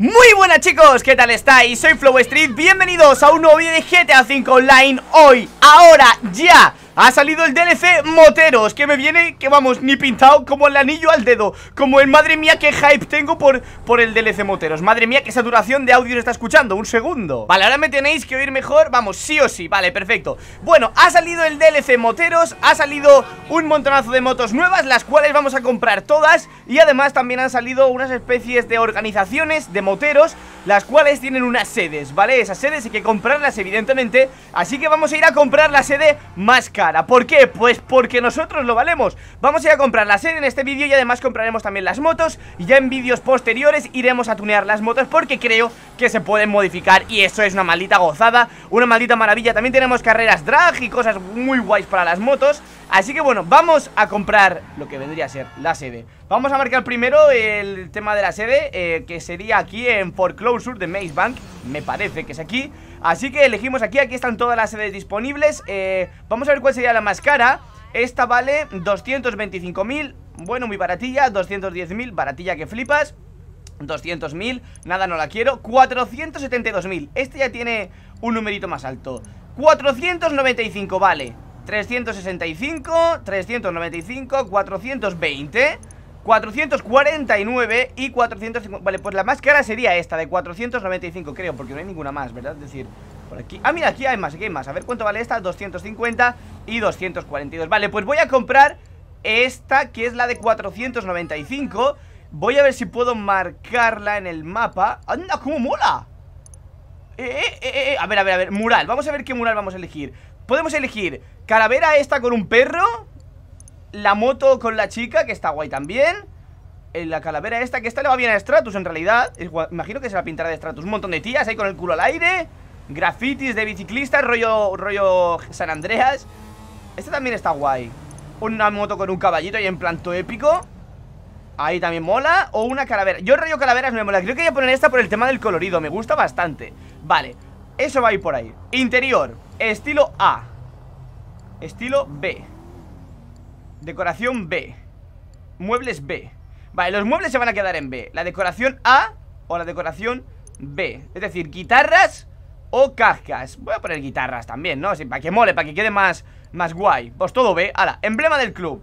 Muy buenas chicos, ¿qué tal estáis? Soy Flow Street, bienvenidos a un nuevo vídeo de GTA 5 Online hoy, ahora, ya ha salido el DLC Moteros Que me viene, que vamos, ni pintado Como el anillo al dedo Como el madre mía que hype tengo por, por el DLC Moteros Madre mía que saturación de audio está escuchando Un segundo Vale, ahora me tenéis que oír mejor Vamos, sí o sí, vale, perfecto Bueno, ha salido el DLC Moteros Ha salido un montonazo de motos nuevas Las cuales vamos a comprar todas Y además también han salido unas especies de organizaciones De moteros Las cuales tienen unas sedes, ¿vale? Esas sedes hay que comprarlas evidentemente Así que vamos a ir a comprar la sede más cara ¿Por qué? Pues porque nosotros lo valemos Vamos a ir a comprar la sede en este vídeo y además compraremos también las motos Y ya en vídeos posteriores iremos a tunear las motos porque creo que se pueden modificar Y eso es una maldita gozada, una maldita maravilla También tenemos carreras drag y cosas muy guays para las motos Así que bueno, vamos a comprar lo que vendría a ser la sede Vamos a marcar primero el tema de la sede eh, Que sería aquí en Foreclosure de Maze Bank Me parece que es aquí Así que elegimos aquí, aquí están todas las sedes disponibles eh, Vamos a ver cuál sería la más cara Esta vale 225.000 Bueno, muy baratilla 210.000, baratilla que flipas 200.000, nada no la quiero 472.000, este ya tiene un numerito más alto 495, vale 365, 395, 420 449 y 450 Vale, pues la más cara sería esta De 495 creo, porque no hay ninguna más, ¿verdad? Es decir, por aquí Ah, mira, aquí hay más, aquí hay más A ver cuánto vale esta 250 y 242 Vale, pues voy a comprar esta Que es la de 495 Voy a ver si puedo marcarla en el mapa ¡Anda, cómo mola! Eh eh, eh, eh, eh, a ver, a ver, a ver Mural, vamos a ver qué mural vamos a elegir Podemos elegir calavera esta con un perro la moto con la chica, que está guay también eh, la calavera esta, que esta le va bien a Stratus en realidad Imagino que se la pintará de Stratus Un montón de tías ahí con el culo al aire Grafitis de biciclistas, rollo, rollo San Andreas Esta también está guay Una moto con un caballito y en planto épico Ahí también mola O una calavera, yo rollo calaveras me mola Creo que voy a poner esta por el tema del colorido, me gusta bastante Vale, eso va a ir por ahí Interior, estilo A Estilo B Decoración B Muebles B Vale, los muebles se van a quedar en B La decoración A o la decoración B Es decir, guitarras o cajas Voy a poner guitarras también, ¿no? para que mole, para que quede más, más guay Pues todo B, Hala, emblema del club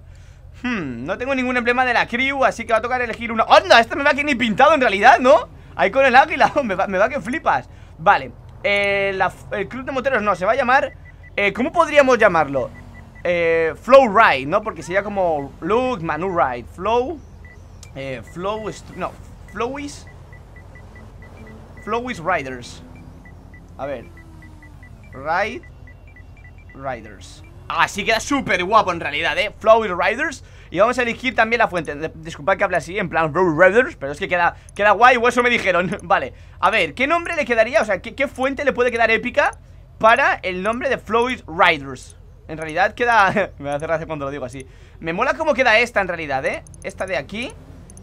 Hmm, no tengo ningún emblema de la crew Así que va a tocar elegir una... ¡Onda! Este me va que ni pintado en realidad, ¿no? Ahí con el águila, me va, me va que flipas Vale, eh, el club de moteros no Se va a llamar... Eh, ¿Cómo podríamos llamarlo? eh, Flow Ride, ¿no? Porque sería como Look, Manu Ride, Flow, eh, Flow, no, Flowis, Flowis Riders. A ver, Ride Riders. Así ah, sí queda súper guapo en realidad, ¿eh? Flowis Riders. Y vamos a elegir también la fuente Disculpad que hable así, en plan Riders Pero es que queda, queda guay, o eso me dijeron Vale, a ver, ¿qué nombre le quedaría? O sea, ¿qué, fuente le puede quedar épica para el nombre de Floyd Riders? En realidad queda... me hace gracia cuando lo digo así Me mola cómo queda esta en realidad, ¿eh? Esta de aquí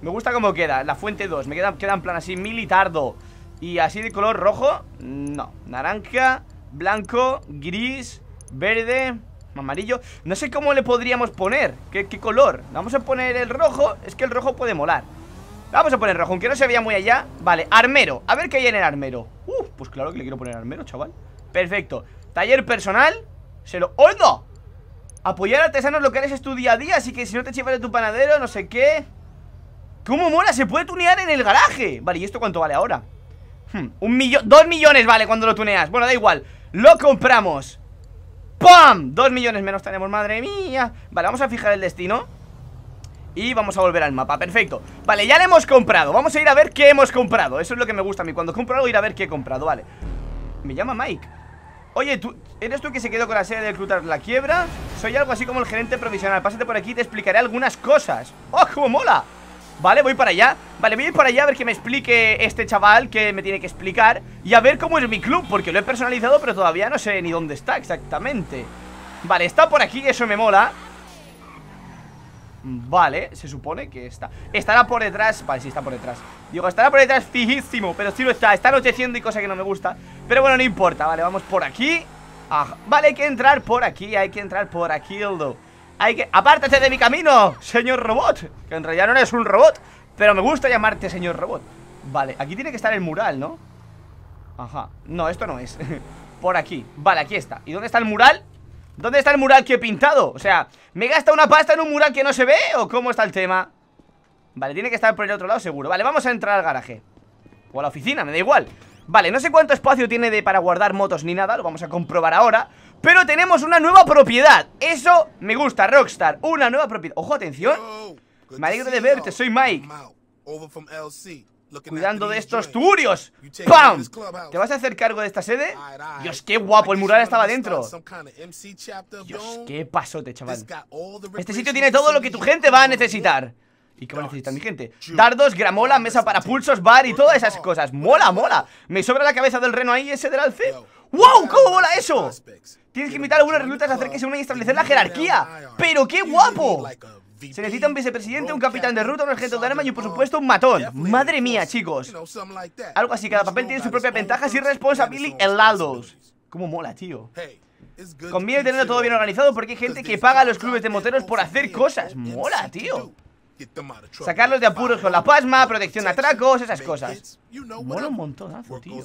Me gusta cómo queda, la fuente 2 Me queda, queda en plan así militardo Y así de color rojo No, naranja, blanco, gris, verde amarillo No sé cómo le podríamos poner ¿Qué, color? Vamos a poner el rojo Es que el rojo puede molar Vamos a poner rojo, aunque no se veía muy allá Vale, armero, a ver qué hay en el armero Uh, pues claro que le quiero poner armero, chaval Perfecto, taller personal se lo... ¡Oigo! ¡Oh, Apoyar a artesanos que es tu día a día Así que si no te chivas de tu panadero, no sé qué ¡Cómo mola! ¡Se puede tunear en el garaje! Vale, ¿y esto cuánto vale ahora? Hmm, un millón... Dos millones vale cuando lo tuneas Bueno, da igual Lo compramos ¡Pam! Dos millones menos tenemos, madre mía Vale, vamos a fijar el destino y vamos a volver al mapa, perfecto Vale, ya lo hemos comprado, vamos a ir a ver qué hemos comprado Eso es lo que me gusta a mí, cuando compro algo ir a ver qué he comprado, vale Me llama Mike Oye, ¿tú, ¿eres tú que se quedó con la sede de reclutar la quiebra? Soy algo así como el gerente provisional Pásate por aquí y te explicaré algunas cosas ¡Oh, cómo mola! Vale, voy para allá Vale, voy a ir para allá a ver que me explique este chaval Que me tiene que explicar Y a ver cómo es mi club, porque lo he personalizado Pero todavía no sé ni dónde está exactamente Vale, está por aquí, eso me mola Vale, se supone que está Estará por detrás Vale, sí, está por detrás Digo, estará por detrás fijísimo Pero sí lo está, está anocheciendo y cosa que no me gusta Pero bueno, no importa, vale, vamos por aquí Ajá. Ah, vale, hay que entrar por aquí Hay que entrar por aquí, Eldo hay que... ¡Apártate de mi camino, señor robot! Que en realidad no eres un robot Pero me gusta llamarte señor robot Vale, aquí tiene que estar el mural, ¿no? Ajá, no, esto no es Por aquí, vale, aquí está ¿Y dónde está el mural? ¿Dónde está el mural que he pintado? O sea, ¿me gasta una pasta en un mural que no se ve? ¿O cómo está el tema? Vale, tiene que estar por el otro lado seguro Vale, vamos a entrar al garaje O a la oficina, me da igual Vale, no sé cuánto espacio tiene de, para guardar motos ni nada Lo vamos a comprobar ahora Pero tenemos una nueva propiedad Eso me gusta, Rockstar Una nueva propiedad Ojo, atención Me alegro de verte, soy Mike Cuidando de estos turios ¡Pam! ¿Te vas a hacer cargo de esta sede? Dios, qué guapo, el mural estaba dentro Dios, qué pasote, chaval Este sitio tiene todo lo que tu gente va a necesitar ¿Y qué va a necesitar mi gente? Dardos, gramola, mesa para pulsos, bar y todas esas cosas. Mola, mola. Me sobra la cabeza del reno ahí ese del alce. ¡Wow! ¿Cómo mola eso? Tienes que invitar a algunos reclutas a hacer que se unan y establecer la jerarquía. ¡Pero qué guapo! Se necesita un vicepresidente, un capitán de ruta, un agente de arma y por supuesto un matón. Madre mía, chicos. Algo así, cada papel tiene sus propias ventajas y responsabilidades. ¿Cómo mola, tío? Conviene tenerlo todo bien organizado porque hay gente que paga a los clubes de moteros por hacer cosas. Mola, tío. Sacarlos de apuros con la pasma, protección de atracos, esas cosas. Mola un montón, tío.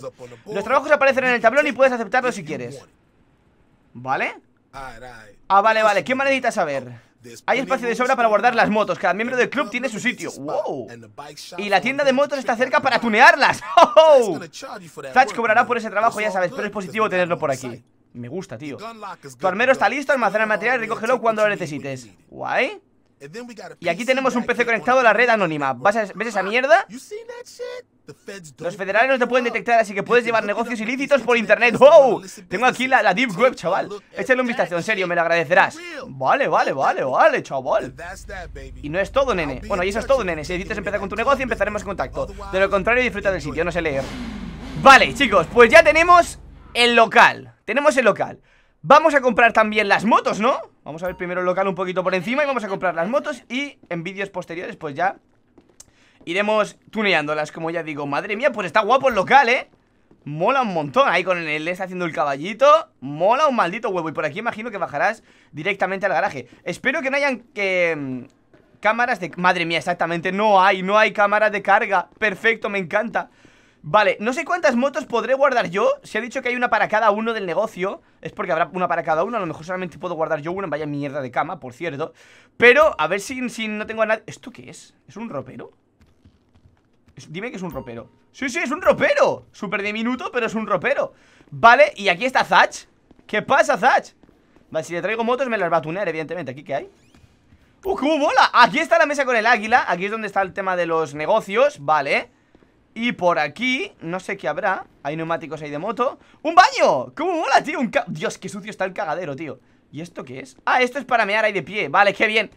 Los trabajos aparecen en el tablón y puedes aceptarlos si quieres. ¿Vale? Ah, vale, vale. ¿Qué más saber? Hay espacio de sobra para guardar las motos. Cada miembro del club tiene su sitio. ¡Wow! Y la tienda de motos está cerca para tunearlas. ¡Oh! oh! Zatch cobrará por ese trabajo, ya sabes, pero es positivo tenerlo por aquí. Me gusta, tío. Tu armero está listo, almacena el material y recógelo cuando lo necesites. Guay. Y aquí tenemos un PC conectado a la red anónima. ¿Vas a, ¿Ves esa ah, mierda? Los federales no te pueden detectar, así que puedes llevar negocios ilícitos por internet. ¡Wow! Tengo aquí la, Deep Web, chaval. Échale un vistazo, en serio, me lo agradecerás. Vale, vale, vale, vale, chaval. Y no es todo, nene. Bueno, y eso es todo, nene. Si necesitas empezar con tu negocio, empezaremos contacto. De lo contrario, disfruta del sitio, no sé leer. Vale, chicos, pues ya tenemos el local. Tenemos el local. Vamos a comprar también las motos, ¿no? Vamos a ver primero el local un poquito por encima y vamos a comprar las motos y en vídeos posteriores pues ya iremos tuneándolas, como ya digo. Madre mía, pues está guapo el local, ¿eh? Mola un montón, ahí con el S este haciendo el caballito Mola un maldito huevo Y por aquí imagino que bajarás directamente al garaje Espero que no hayan que... Mm, cámaras de... Madre mía, exactamente, no hay, no hay cámaras de carga Perfecto, me encanta Vale, no sé cuántas motos podré guardar yo Se ha dicho que hay una para cada uno del negocio Es porque habrá una para cada uno A lo mejor solamente puedo guardar yo una Vaya mierda de cama, por cierto Pero, a ver si, no tengo a nadie ¿Esto qué es? ¿Es un ropero? dime que es un ropero ¡Sí, sí, es un ropero! Súper diminuto, pero es un ropero Vale, y aquí está Zach ¿Qué pasa, Zatch? Vale, si le traigo motos me las va a tunear, evidentemente ¿Aquí qué hay? ¡Uh, cómo mola! Aquí está la mesa con el águila Aquí es donde está el tema de los negocios Vale, y por aquí, no sé qué habrá Hay neumáticos ahí de moto ¡Un baño! ¡Cómo mola, tío! Un Dios, qué sucio está el cagadero, tío ¿Y esto qué es? Ah, esto es para mear ahí de pie Vale, qué bien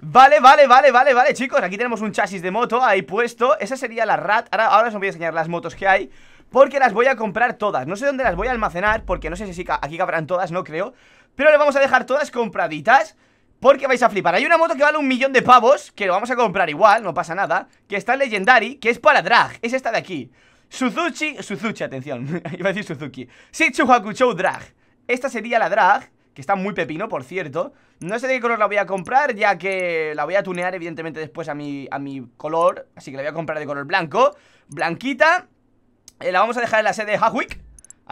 Vale, vale, vale, vale, vale, chicos Aquí tenemos un chasis de moto ahí puesto Esa sería la RAT Ahora, ahora os voy a enseñar las motos que hay porque las voy a comprar todas No sé dónde las voy a almacenar Porque no sé si aquí cabrán todas, no creo Pero las vamos a dejar todas compraditas porque vais a flipar Hay una moto que vale un millón de pavos Que lo vamos a comprar igual, no pasa nada Que está en Legendary, que es para drag Es esta de aquí Suzuki, Suzuki, atención Iba a decir Suzuki Hakuchou Drag Esta sería la drag Que está muy pepino, por cierto No sé de qué color la voy a comprar Ya que la voy a tunear evidentemente después a mi, a mi color Así que la voy a comprar de color blanco Blanquita eh, La vamos a dejar en la sede de Hawick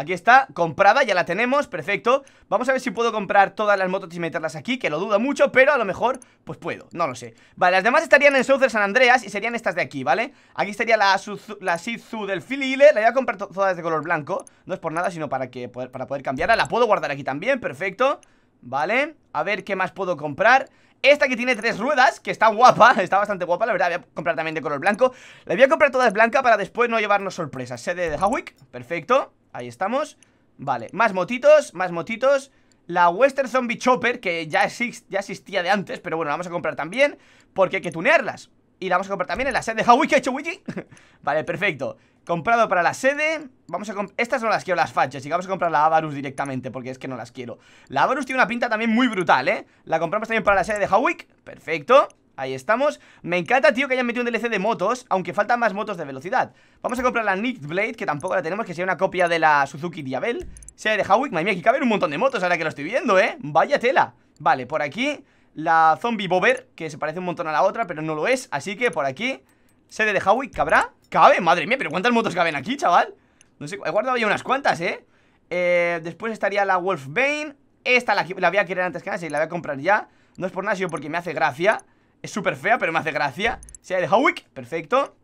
Aquí está, comprada, ya la tenemos, perfecto Vamos a ver si puedo comprar todas las motos y meterlas aquí Que lo dudo mucho, pero a lo mejor Pues puedo, no lo sé Vale, las demás estarían en Southern San Andreas y serían estas de aquí, ¿vale? Aquí estaría la, la del Filile La voy a comprar todas de color blanco No es por nada, sino para, que poder, para poder cambiarla La puedo guardar aquí también, perfecto Vale, a ver qué más puedo comprar esta que tiene tres ruedas, que está guapa, está bastante guapa, la verdad, voy a comprar también de color blanco La voy a comprar todas blanca para después no llevarnos sorpresas Sede de Hawick, perfecto Ahí estamos Vale, más motitos, más motitos La Western Zombie Chopper, que ya, existía de antes Pero bueno, la vamos a comprar también Porque hay que tunearlas Y la vamos a comprar también en la sede de que ha hecho Wiki Vale, perfecto Comprado para la sede Vamos a Estas no las quiero, las fachas Y vamos a comprar la Avarus directamente Porque es que no las quiero La Avarus tiene una pinta también muy brutal, ¿eh? La compramos también para la sede de Hawick, Perfecto Ahí estamos. Me encanta, tío, que hayan metido un DLC de motos, aunque faltan más motos de velocidad. Vamos a comprar la Blade, que tampoco la tenemos, que sería una copia de la Suzuki Diabel. Sede de Howick, madre mía, aquí caben un montón de motos ahora que lo estoy viendo, ¿eh? Vaya tela. Vale, por aquí la Zombie Bober, que se parece un montón a la otra, pero no lo es. Así que por aquí, sede de Howick, ¿cabrá? Cabe, madre mía, pero ¿cuántas motos caben aquí, chaval? No sé, he guardado ya unas cuantas, ¿eh? eh después estaría la Wolf Bane. Esta la, la voy a querer antes que nada, sí, la voy a comprar ya. No es por nada, sino porque me hace gracia. Es súper fea, pero me hace gracia Sea de Howick, perfecto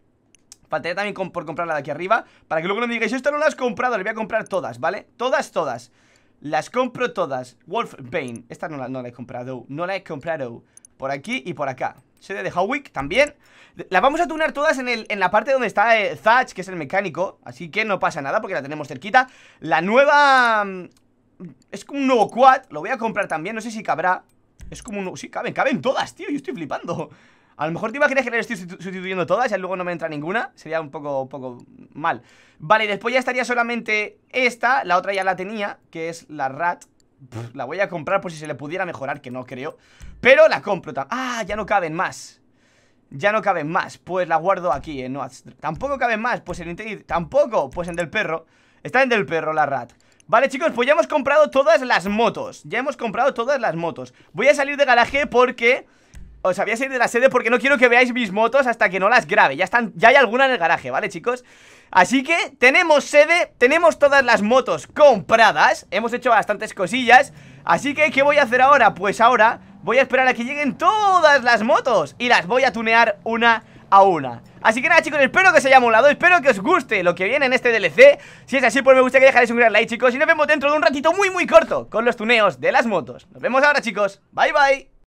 Faltaría también por comprarla de aquí arriba Para que luego no me digáis, esta no la has comprado, le voy a comprar todas, ¿vale? Todas, todas Las compro todas Wolf, Bane esta no la, no he comprado No la he comprado Por aquí y por acá sede de Howick también Las vamos a tunar todas en, el, en la parte donde está Zatch eh, Thatch, que es el mecánico Así que no pasa nada porque la tenemos cerquita La nueva... Mm, es un nuevo quad, lo voy a comprar también, no sé si cabrá es como un... Sí, caben, caben todas, tío Yo estoy flipando a lo mejor te imaginas que las estoy sustituyendo todas y luego no me entra ninguna. Sería un poco, poco mal. Vale, después ya estaría solamente esta. La otra ya la tenía, que es la Rat. la voy a comprar por si se le pudiera mejorar, que no creo. Pero la compro. Ah, ya no caben más. Ya no caben más. Pues la guardo aquí en eh, Tampoco caben más. Pues en Tampoco. Pues en Del Perro. Está en Del Perro la Rat. Vale, chicos, pues ya hemos comprado todas las motos Ya hemos comprado todas las motos Voy a salir de garaje porque... o sea, voy a salir de la sede porque no quiero que veáis mis motos hasta que no las grabe Ya están, ya hay alguna en el garaje, ¿vale, chicos? Así que tenemos sede, tenemos todas las motos compradas Hemos hecho bastantes cosillas Así que, ¿qué voy a hacer ahora? Pues ahora voy a esperar a que lleguen todas las motos Y las voy a tunear una a una Así que nada chicos, espero que os haya molado Espero que os guste lo que viene en este DLC Si es así, pues me gusta que dejaréis un gran like chicos Y nos vemos dentro de un ratito muy muy corto Con los tuneos de las motos Nos vemos ahora chicos, bye bye